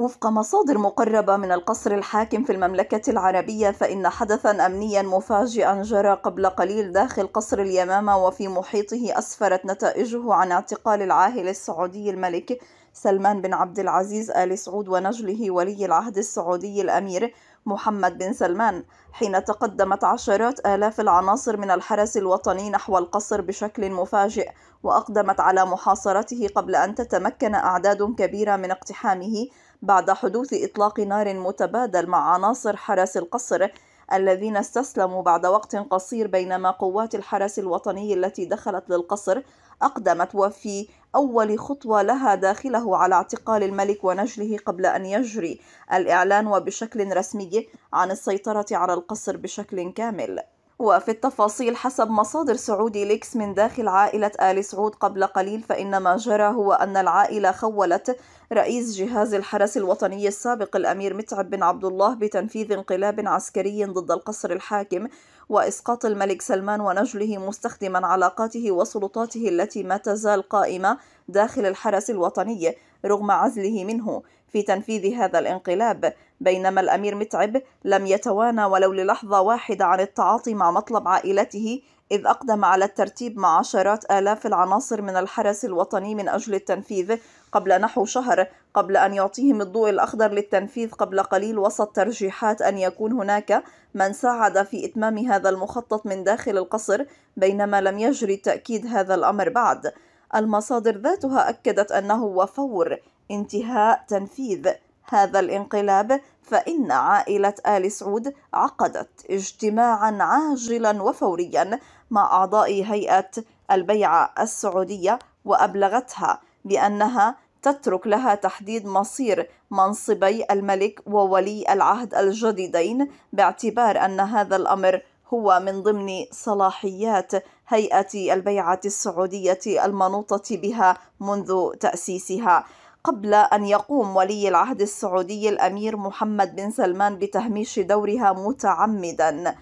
وفق مصادر مقربة من القصر الحاكم في المملكة العربية فإن حدثا أمنيا مفاجئا جرى قبل قليل داخل قصر اليمامة وفي محيطه أسفرت نتائجه عن اعتقال العاهل السعودي الملك سلمان بن عبد العزيز آل سعود ونجله ولي العهد السعودي الأمير محمد بن سلمان حين تقدمت عشرات آلاف العناصر من الحرس الوطني نحو القصر بشكل مفاجئ وأقدمت على محاصرته قبل أن تتمكن أعداد كبيرة من اقتحامه بعد حدوث إطلاق نار متبادل مع عناصر حرس القصر الذين استسلموا بعد وقت قصير بينما قوات الحرس الوطني التي دخلت للقصر أقدمت وفي أول خطوة لها داخله على اعتقال الملك ونجله قبل أن يجري الإعلان وبشكل رسمي عن السيطرة على القصر بشكل كامل وفي التفاصيل حسب مصادر سعودي ليكس من داخل عائلة آل سعود قبل قليل فإن ما جرى هو أن العائلة خولت رئيس جهاز الحرس الوطني السابق الأمير متعب بن عبد الله بتنفيذ انقلاب عسكري ضد القصر الحاكم وإسقاط الملك سلمان ونجله مستخدما علاقاته وسلطاته التي ما تزال قائمة داخل الحرس الوطني رغم عزله منه في تنفيذ هذا الانقلاب بينما الأمير متعب لم يتوانى ولو للحظة واحدة عن التعاطي مع مطلب عائلته إذ أقدم على الترتيب مع عشرات آلاف العناصر من الحرس الوطني من أجل التنفيذ قبل نحو شهر قبل أن يعطيهم الضوء الأخضر للتنفيذ قبل قليل وسط ترجيحات أن يكون هناك من ساعد في إتمام هذا المخطط من داخل القصر بينما لم يجري تأكيد هذا الأمر بعد المصادر ذاتها أكدت أنه وفور انتهاء تنفيذ هذا الانقلاب فإن عائلة آل سعود عقدت اجتماعا عاجلا وفوريا مع أعضاء هيئة البيعة السعودية وأبلغتها بأنها تترك لها تحديد مصير منصبي الملك وولي العهد الجديدين باعتبار أن هذا الأمر هو من ضمن صلاحيات هيئة البيعة السعودية المنوطة بها منذ تأسيسها قبل أن يقوم ولي العهد السعودي الأمير محمد بن سلمان بتهميش دورها متعمدا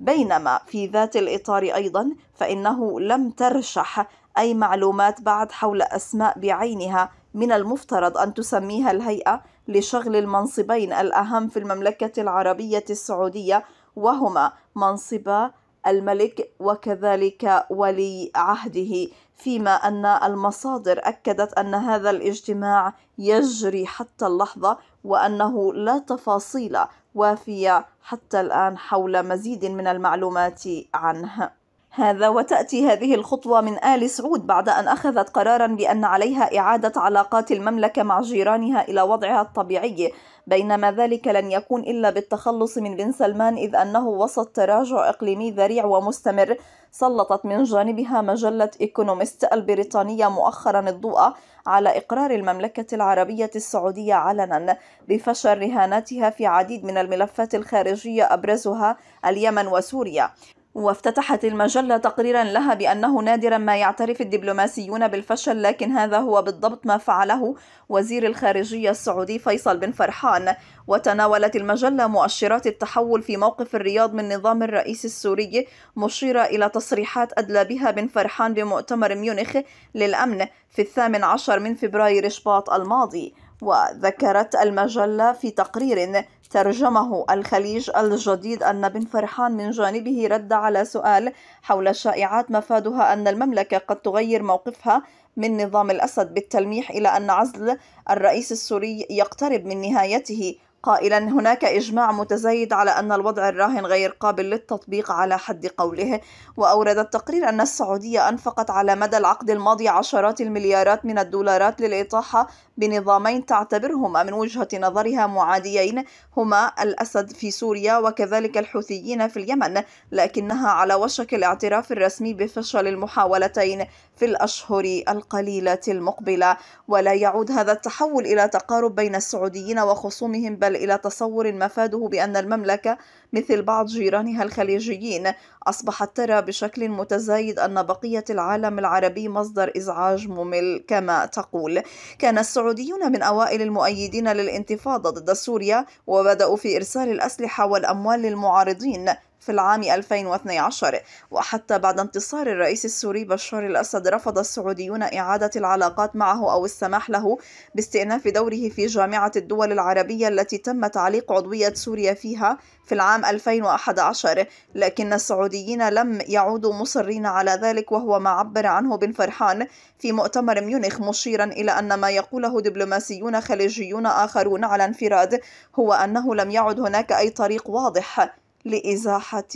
بينما في ذات الإطار أيضا فإنه لم ترشح أي معلومات بعد حول أسماء بعينها من المفترض أن تسميها الهيئة لشغل المنصبين الأهم في المملكة العربية السعودية وهما منصبا الملك وكذلك ولي عهده فيما أن المصادر أكدت أن هذا الاجتماع يجري حتى اللحظة وأنه لا تفاصيل وافية حتى الآن حول مزيد من المعلومات عنه هذا وتأتي هذه الخطوة من آل سعود بعد أن أخذت قرارا بأن عليها إعادة علاقات المملكة مع جيرانها إلى وضعها الطبيعي بينما ذلك لن يكون إلا بالتخلص من بن سلمان إذ أنه وسط تراجع إقليمي ذريع ومستمر سلطت من جانبها مجلة إيكونوميست البريطانية مؤخرا الضوء على إقرار المملكة العربية السعودية علنا بفشل رهاناتها في عديد من الملفات الخارجية أبرزها اليمن وسوريا وافتتحت المجلة تقريرا لها بأنه نادرا ما يعترف الدبلوماسيون بالفشل لكن هذا هو بالضبط ما فعله وزير الخارجية السعودي فيصل بن فرحان وتناولت المجلة مؤشرات التحول في موقف الرياض من نظام الرئيس السوري مشيرة إلى تصريحات أدلى بها بن فرحان بمؤتمر ميونخ للأمن في الثامن عشر من فبراير شباط الماضي وذكرت المجلة في تقرير ترجمه الخليج الجديد أن بن فرحان من جانبه رد على سؤال حول شائعات مفادها أن المملكة قد تغير موقفها من نظام الأسد بالتلميح إلى أن عزل الرئيس السوري يقترب من نهايته قائلا هناك إجماع متزايد على أن الوضع الراهن غير قابل للتطبيق على حد قوله وأورد التقرير أن السعودية أنفقت على مدى العقد الماضي عشرات المليارات من الدولارات للإطاحة بنظامين تعتبرهما من وجهة نظرها معاديين هما الأسد في سوريا وكذلك الحوثيين في اليمن لكنها على وشك الاعتراف الرسمي بفشل المحاولتين في الأشهر القليلة المقبلة ولا يعود هذا التحول إلى تقارب بين السعوديين وخصومهم بل يميل إلى تصور مفاده بأن المملكة مثل بعض جيرانها الخليجيين أصبحت ترى بشكل متزايد أن بقية العالم العربي مصدر إزعاج ممل كما تقول كان السعوديون من أوائل المؤيدين للانتفاضة ضد سوريا وبدأوا في إرسال الأسلحة والأموال للمعارضين في العام 2012 وحتى بعد انتصار الرئيس السوري بشار الأسد رفض السعوديون إعادة العلاقات معه أو السماح له باستئناف دوره في جامعة الدول العربية التي تم تعليق عضوية سوريا فيها في العام 2011 لكن السعوديين لم يعودوا مصرين على ذلك وهو ما عبر عنه بن فرحان في مؤتمر ميونخ مشيرا إلى أن ما يقوله دبلوماسيون خليجيون آخرون على انفراد هو أنه لم يعد هناك أي طريق واضح لإزاحة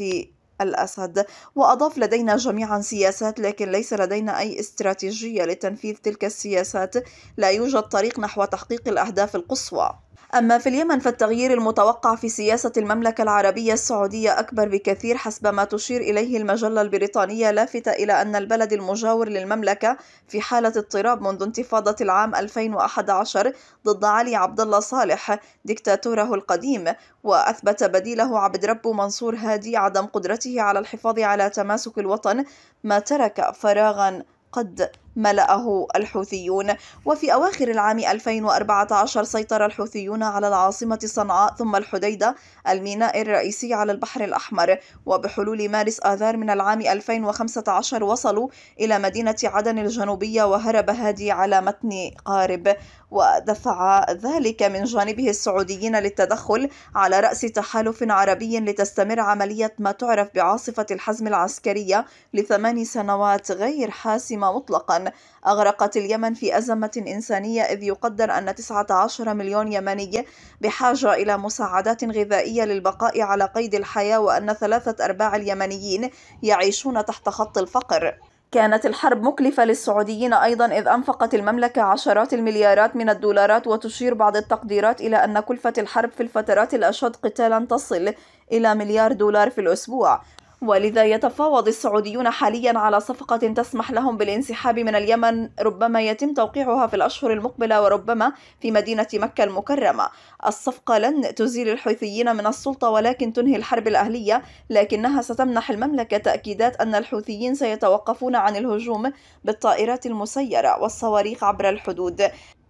الأسد وأضاف لدينا جميعا سياسات لكن ليس لدينا أي استراتيجية لتنفيذ تلك السياسات لا يوجد طريق نحو تحقيق الأهداف القصوى أما في اليمن فالتغيير المتوقع في سياسة المملكة العربية السعودية أكبر بكثير حسب ما تشير إليه المجلة البريطانية لافتة إلى أن البلد المجاور للمملكة في حالة اضطراب منذ انتفاضة العام 2011 ضد علي عبد الله صالح دكتاتوره القديم وأثبت بديله عبد ربه منصور هادي عدم قدرته على الحفاظ على تماسك الوطن ما ترك فراغا قد ملأه الحوثيون وفي أواخر العام 2014 سيطر الحوثيون على العاصمة صنعاء ثم الحديدة الميناء الرئيسي على البحر الأحمر وبحلول مارس آذار من العام 2015 وصلوا إلى مدينة عدن الجنوبية وهرب هادي على متن قارب ودفع ذلك من جانبه السعوديين للتدخل على رأس تحالف عربي لتستمر عملية ما تعرف بعاصفة الحزم العسكرية لثمان سنوات غير حاسمة مطلقاً أغرقت اليمن في أزمة إنسانية إذ يقدر أن 19 مليون يمني بحاجة إلى مساعدات غذائية للبقاء على قيد الحياة وأن ثلاثة أرباع اليمنيين يعيشون تحت خط الفقر كانت الحرب مكلفة للسعوديين أيضا إذ أنفقت المملكة عشرات المليارات من الدولارات وتشير بعض التقديرات إلى أن كلفة الحرب في الفترات الأشد قتالا تصل إلى مليار دولار في الأسبوع ولذا يتفاوض السعوديون حاليا على صفقة تسمح لهم بالانسحاب من اليمن ربما يتم توقيعها في الأشهر المقبلة وربما في مدينة مكة المكرمة الصفقة لن تزيل الحوثيين من السلطة ولكن تنهي الحرب الأهلية لكنها ستمنح المملكة تأكيدات أن الحوثيين سيتوقفون عن الهجوم بالطائرات المسيرة والصواريخ عبر الحدود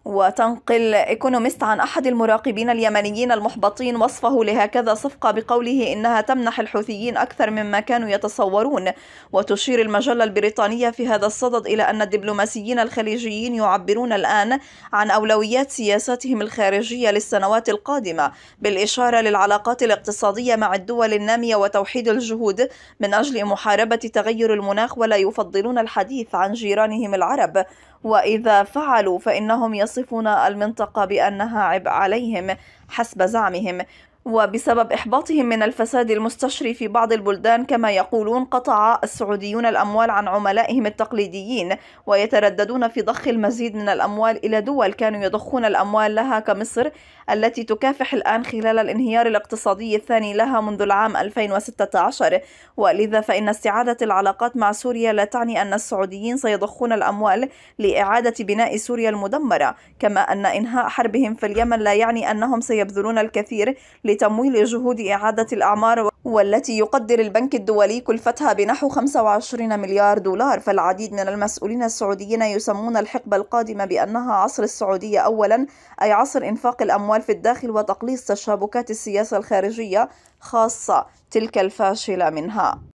وتنقل ايكونوميست عن احد المراقبين اليمنيين المحبطين وصفه لهكذا صفقه بقوله انها تمنح الحوثيين اكثر مما كانوا يتصورون وتشير المجله البريطانيه في هذا الصدد الى ان الدبلوماسيين الخليجيين يعبرون الان عن اولويات سياساتهم الخارجيه للسنوات القادمه بالاشاره للعلاقات الاقتصاديه مع الدول الناميه وتوحيد الجهود من اجل محاربه تغير المناخ ولا يفضلون الحديث عن جيرانهم العرب واذا فعلوا فانهم يص يصفون المنطقة بأنها عبء عليهم حسب زعمهم وبسبب إحباطهم من الفساد المستشري في بعض البلدان كما يقولون قطع السعوديون الأموال عن عملائهم التقليديين ويترددون في ضخ المزيد من الأموال إلى دول كانوا يضخون الأموال لها كمصر التي تكافح الآن خلال الانهيار الاقتصادي الثاني لها منذ العام 2016 ولذا فإن استعادة العلاقات مع سوريا لا تعني أن السعوديين سيضخون الأموال لإعادة بناء سوريا المدمرة كما أن إنهاء حربهم في اليمن لا يعني أنهم سيبذلون الكثير لتمويل جهود إعادة الأعمار والتي يقدر البنك الدولي كلفتها بنحو 25 مليار دولار فالعديد من المسؤولين السعوديين يسمون الحقبة القادمة بأنها عصر السعودية أولا أي عصر إنفاق الأموال في الداخل وتقليص تشابكات السياسة الخارجية خاصة تلك الفاشلة منها